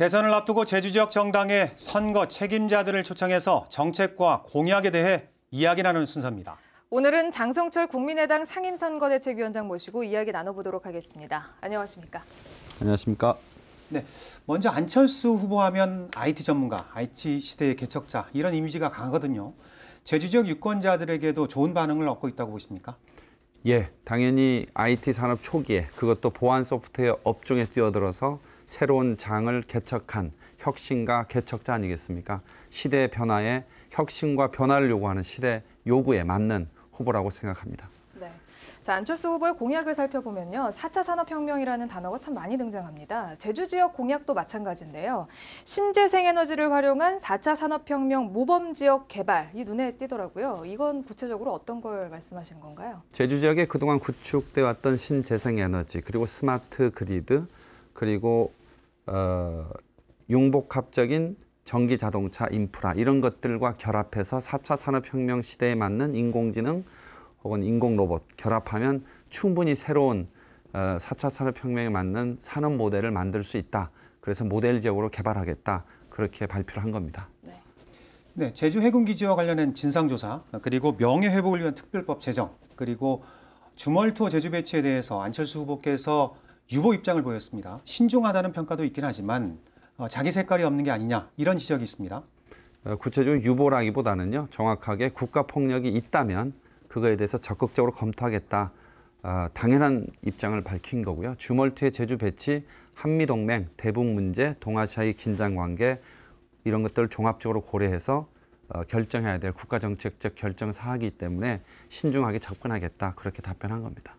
대선을 앞두고 제주 지역 정당의 선거 책임자들을 초청해서 정책과 공약에 대해 이야기 나누는 순서입니다. 오늘은 장성철 국민의당 상임선거대책위원장 모시고 이야기 나눠보도록 하겠습니다. 안녕하십니까? 안녕하십니까? 네, 먼저 안철수 후보하면 IT 전문가, IT 시대의 개척자 이런 이미지가 강하거든요. 제주 지역 유권자들에게도 좋은 반응을 얻고 있다고 보십니까? 예, 당연히 IT 산업 초기에 그것도 보안 소프트웨어 업종에 뛰어들어서 새로운 장을 개척한 혁신과 개척자 아니겠습니까? 시대의 변화에 혁신과 변화를 요구하는 시대 요구에 맞는 후보라고 생각합니다. 네. 자, 안철수 후보의 공약을 살펴보면요. 4차 산업혁명이라는 단어가 참 많이 등장합니다. 제주 지역 공약도 마찬가지인데요. 신재생에너지를 활용한 4차 산업혁명 모범 지역 개발이 눈에 띄더라고요. 이건 구체적으로 어떤 걸말씀하시 건가요? 제주 지역에 그동안 구축돼 왔던 신재생에너지, 그리고 스마트 그리드, 그리고 어, 융복합적인 전기 자동차 인프라 이런 것들과 결합해서 4차 산업혁명 시대에 맞는 인공지능 혹은 인공 로봇 결합하면 충분히 새로운 어, 4차 산업혁명에 맞는 산업 모델을 만들 수 있다. 그래서 모델적으로 개발하겠다. 그렇게 발표를 한 겁니다. 네. 네, 제주 해군기지와 관련된 진상조사, 그리고 명예회복을 위한 특별법 제정, 그리고 주멀투어 제주 배치에 대해서 안철수 후보께서 유보 입장을 보였습니다. 신중하다는 평가도 있긴 하지만 어, 자기 색깔이 없는 게 아니냐 이런 지적이 있습니다. 어, 구체적으로 유보라기보다는요 정확하게 국가 폭력이 있다면 그거에 대해서 적극적으로 검토하겠다 어, 당연한 입장을 밝힌 거고요 주멀티의 제주 배치 한미 동맹 대북 문제 동아시아의 긴장 관계 이런 것들을 종합적으로 고려해서 어, 결정해야 될 국가 정책적 결정 사항이기 때문에 신중하게 접근하겠다 그렇게 답변한 겁니다.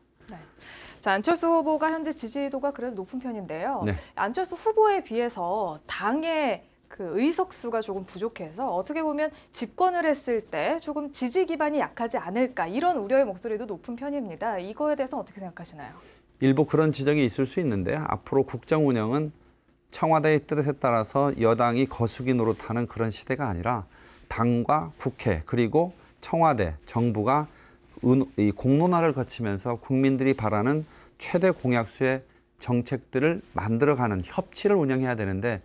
자, 안철수 후보가 현재 지지도가 그래도 높은 편인데요. 네. 안철수 후보에 비해서 당의 그 의석수가 조금 부족해서 어떻게 보면 집권을 했을 때 조금 지지 기반이 약하지 않을까 이런 우려의 목소리도 높은 편입니다. 이거에 대해서 어떻게 생각하시나요? 일부 그런 지적이 있을 수 있는데 앞으로 국정 운영은 청와대의 뜻에 따라서 여당이 거수기 노릇하는 그런 시대가 아니라 당과 국회 그리고 청와대 정부가 은, 이 공론화를 거치면서 국민들이 바라는 최대 공약수의 정책들을 만들어가는 협치를 운영해야 되는데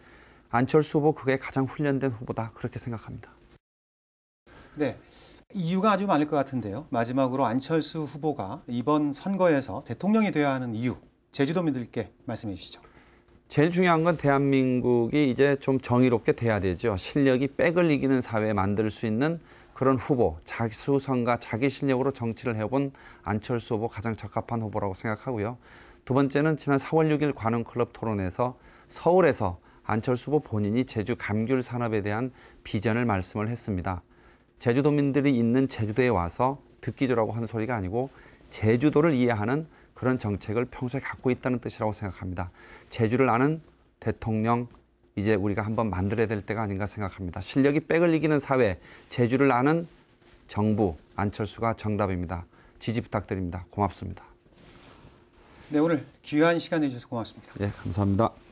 안철수 후보 그게 가장 훈련된 후보다 그렇게 생각합니다. 네. 이유가 아주 많을 것 같은데요. 마지막으로 안철수 후보가 이번 선거에서 대통령이 되어야 하는 이유, 제주도민들께 말씀해 주시죠. 제일 중요한 건 대한민국이 이제 좀 정의롭게 돼야 되죠. 실력이 백을 이기는 사회 만들 수 있는 그런 후보, 자수성과 기 자기 실력으로 정치를 해온 안철수 후보 가장 적합한 후보라고 생각하고요. 두 번째는 지난 4월 6일 관훈클럽 토론에서 서울에서 안철수 후보 본인이 제주 감귤 산업에 대한 비전을 말씀을 했습니다. 제주도민들이 있는 제주도에 와서 듣기 조라고 하는 소리가 아니고 제주도를 이해하는 그런 정책을 평소에 갖고 있다는 뜻이라고 생각합니다. 제주를 아는 대통령, 이제 우리가 한번 만들어야 될 때가 아닌가 생각합니다. 실력이 백을 이기는 사회, 제주를 아는 정부, 안철수가 정답입니다. 지지 부탁드립니다. 고맙습니다. 네, 오늘 귀한 시간 내주셔서 고맙습니다. 네, 감사합니다.